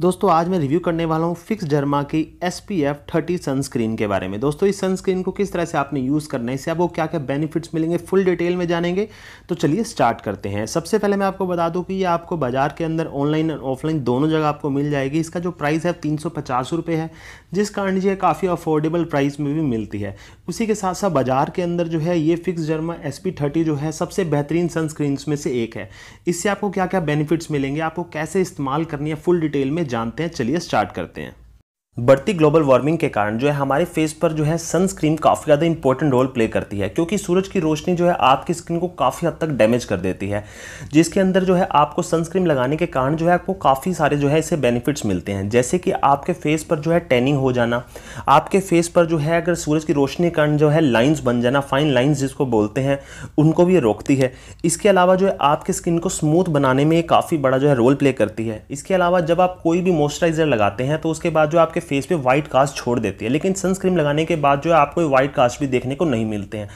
दोस्तों आज मैं रिव्यू करने वाला हूँ फिक्स जर्मा की S P F thirty sunscreen के बारे में दोस्तों इस सनस्क्रीन को किस तरह से आपने यूज़ करना है इससे आपको क्या क्या बेनिफिट्स मिलेंगे फुल डिटेल में जानेंगे तो चलिए स्टार्ट करते हैं सबसे पहले मैं आपको बता दूं कि ये आपको बाजार के अंदर ऑनलाइन और ऑफलाइन दोनों जगह आपको मिल जाएगी इसका जो प्राइस है तीन सौ है जिस कारण ये काफ़ी अफोर्डेबल प्राइस में भी मिलती है उसी के साथ साथ बाजार के अंदर जो है ये फिक्स जर्मा एस पी जो है सबसे बेहतरीन सनस्क्रीन में से एक है इससे आपको क्या क्या बेनिफिट्स मिलेंगे आपको कैसे इस्तेमाल करनी है फुल डिटेल में जानते हैं चलिए स्टार्ट करते हैं बढ़ती ग्लोबल वार्मिंग के कारण जो है हमारे फेस पर जो है सनस्क्रीन काफ़ी ज़्यादा इंपॉर्टेंट रोल प्ले करती है क्योंकि सूरज की रोशनी जो है आपकी स्किन को काफ़ी हद तक डैमेज कर देती है जिसके अंदर जो है आपको सनस्क्रीन लगाने के कारण जो है आपको काफ़ी सारे जो है इसे बेनिफिट्स मिलते हैं जैसे कि आपके फेस पर जो है टैनिंग हो जाना आपके फेस पर जो है अगर सूरज की रोशनी के कारण जो है लाइन्स बन जाना फाइन लाइन्स जिसको बोलते हैं उनको भी ये रोकती है इसके अलावा जो है आपके स्किन को स्मूथ बनाने में ये काफ़ी बड़ा जो है रोल प्ले करती है इसके अलावा जब आप कोई भी मॉइस्चराइज़र लगाते हैं तो उसके बाद जो आपके फेस पे व्हाइट कास्ट छोड़ देती है लेकिन सनस्क्रीन लगाने के बाद जो है आपको व्हाइट कास्ट भी देखने को नहीं मिलते हैं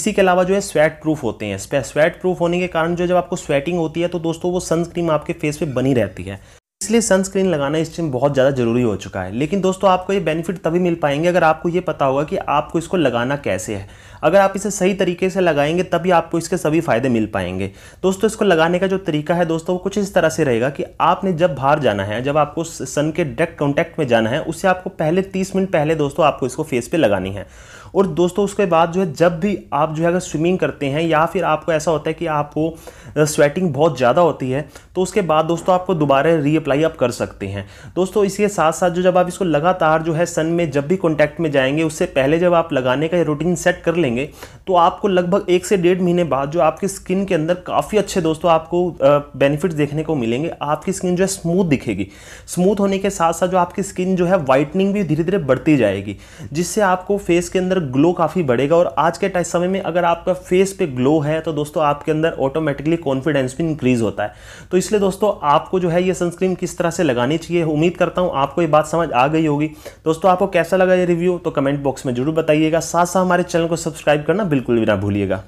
इसी के अलावा जो है स्वेट प्रूफ होते हैं स्वेट प्रूफ होने के कारण जो जब आपको स्वेटिंग होती है तो दोस्तों वो सनस्क्रीन आपके फेस पे बनी रहती है इसलिए सनस्क्रीन लगाना इस टाइम बहुत ज़्यादा ज़रूरी हो चुका है लेकिन दोस्तों आपको ये बेनिफिट तभी मिल पाएंगे अगर आपको ये पता होगा कि आपको इसको लगाना कैसे है अगर आप इसे सही तरीके से लगाएंगे तभी आपको इसके सभी फ़ायदे मिल पाएंगे दोस्तों इसको लगाने का जो तरीका है दोस्तों वो कुछ इस तरह से रहेगा कि आपने जब बाहर जाना है जब आपको सन के डायरेक्ट कॉन्टैक्ट में जाना है उससे आपको पहले तीस मिनट पहले दोस्तों आपको इसको फेस पर लगानी है और दोस्तों उसके बाद जो है जब भी आप जो है अगर स्विमिंग करते हैं या फिर आपको ऐसा होता है कि आपको स्वेटिंग बहुत ज़्यादा होती है तो उसके बाद दोस्तों आपको दोबारा रीअप्लाई अप्लाई आप कर सकते हैं दोस्तों इसके साथ साथ जो जब आप इसको लगातार जो है सन में जब भी कॉन्टैक्ट में जाएंगे उससे पहले जब आप लगाने का रूटीन सेट कर लेंगे तो आपको लगभग एक से डेढ़ महीने बाद जो आपकी स्किन के अंदर काफ़ी अच्छे दोस्तों आपको बेनिफिट्स देखने को मिलेंगे आपकी स्किन जो है स्मूथ दिखेगी स्मूथ होने के साथ साथ जो आपकी स्किन जो है वाइटनिंग भी धीरे धीरे बढ़ती जाएगी जिससे आपको फेस के अंदर ग्लो काफ़ी बढ़ेगा और आज के समय में अगर आपका फेस पे ग्लो है तो दोस्तों आपके अंदर ऑटोमेटिकली कॉन्फिडेंस भी इंक्रीज होता है तो इसलिए दोस्तों आपको जो है ये सनस्क्रीन किस तरह से लगानी चाहिए उम्मीद करता हूँ आपको ये बात समझ आ गई होगी दोस्तों आपको कैसा लगा ये रिव्यू तो कमेंट बॉक्स में जरूर बताइएगा साथ साथ हमारे चैनल को सब्सक्राइब करना बिल्कुल भी ना भूलिएगा